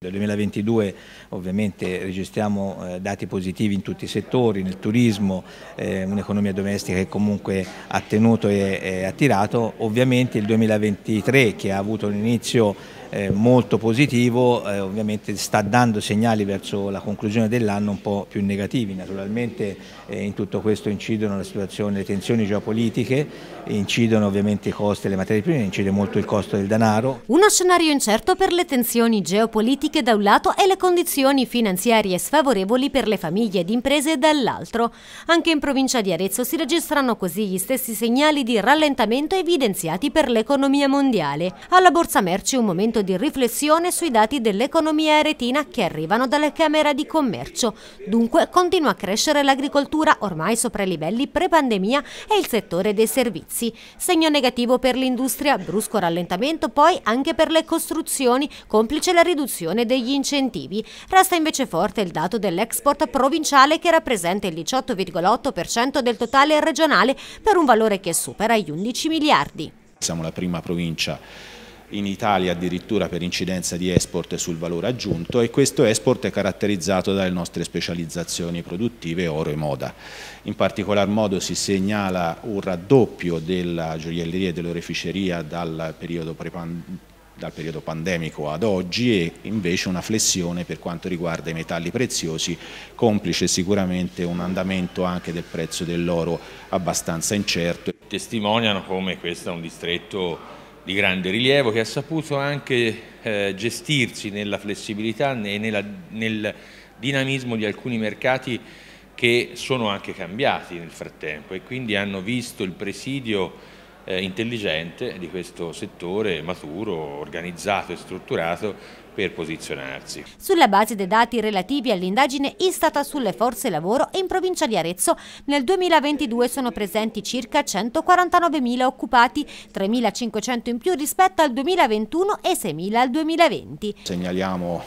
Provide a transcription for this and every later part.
Nel 2022 ovviamente registriamo eh, dati positivi in tutti i settori, nel turismo, eh, un'economia domestica che comunque ha tenuto e, e attirato, ovviamente il 2023 che ha avuto un inizio eh, molto positivo, eh, ovviamente sta dando segnali verso la conclusione dell'anno un po' più negativi. Naturalmente eh, in tutto questo incidono le tensioni geopolitiche, incidono ovviamente i costi delle materie prime, incide molto il costo del denaro. Uno scenario incerto per le tensioni geopolitiche da un lato e le condizioni finanziarie sfavorevoli per le famiglie ed imprese dall'altro. Anche in provincia di Arezzo si registrano così gli stessi segnali di rallentamento evidenziati per l'economia mondiale. Alla Borsa Merci un momento momento di riflessione sui dati dell'economia aretina che arrivano dalla Camera di Commercio. Dunque continua a crescere l'agricoltura ormai sopra i livelli pre-pandemia e il settore dei servizi. Segno negativo per l'industria, brusco rallentamento poi anche per le costruzioni, complice la riduzione degli incentivi. Resta invece forte il dato dell'export provinciale che rappresenta il 18,8% del totale regionale per un valore che supera gli 11 miliardi. Siamo la prima provincia in Italia addirittura per incidenza di export sul valore aggiunto e questo export è caratterizzato dalle nostre specializzazioni produttive oro e moda. In particolar modo si segnala un raddoppio della gioielleria e dell'oreficeria dal periodo dal periodo pandemico ad oggi e invece una flessione per quanto riguarda i metalli preziosi, complice sicuramente un andamento anche del prezzo dell'oro abbastanza incerto. Testimoniano come questo è un distretto di grande rilievo che ha saputo anche eh, gestirsi nella flessibilità e nella, nel dinamismo di alcuni mercati che sono anche cambiati nel frattempo e quindi hanno visto il presidio eh, intelligente di questo settore maturo, organizzato e strutturato per posizionarsi. Sulla base dei dati relativi all'indagine istata sulle forze lavoro in provincia di Arezzo, nel 2022 sono presenti circa 149.000 occupati, 3.500 in più rispetto al 2021 e 6.000 al 2020. Segnaliamo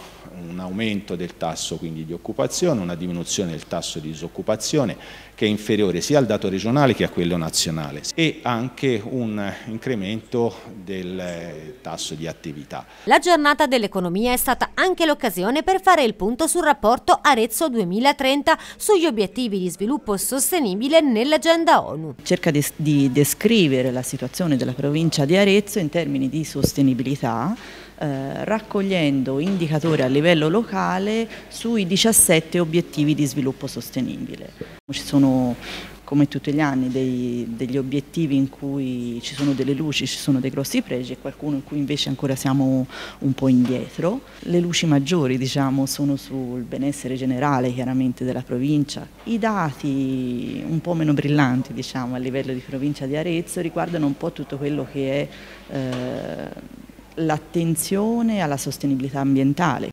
un aumento del tasso quindi, di occupazione, una diminuzione del tasso di disoccupazione che è inferiore sia al dato regionale che a quello nazionale e anche un incremento del eh, tasso di attività. La giornata dell'economia è stata anche l'occasione per fare il punto sul rapporto Arezzo 2030 sugli obiettivi di sviluppo sostenibile nell'agenda ONU. Cerca di, di descrivere la situazione della provincia di Arezzo in termini di sostenibilità eh, raccogliendo indicatori a livello locale sui 17 obiettivi di sviluppo sostenibile. Ci sono come tutti gli anni dei, degli obiettivi in cui ci sono delle luci, ci sono dei grossi pregi e qualcuno in cui invece ancora siamo un po' indietro. Le luci maggiori diciamo, sono sul benessere generale chiaramente della provincia. I dati un po' meno brillanti diciamo, a livello di provincia di Arezzo riguardano un po' tutto quello che è... Eh, l'attenzione alla sostenibilità ambientale,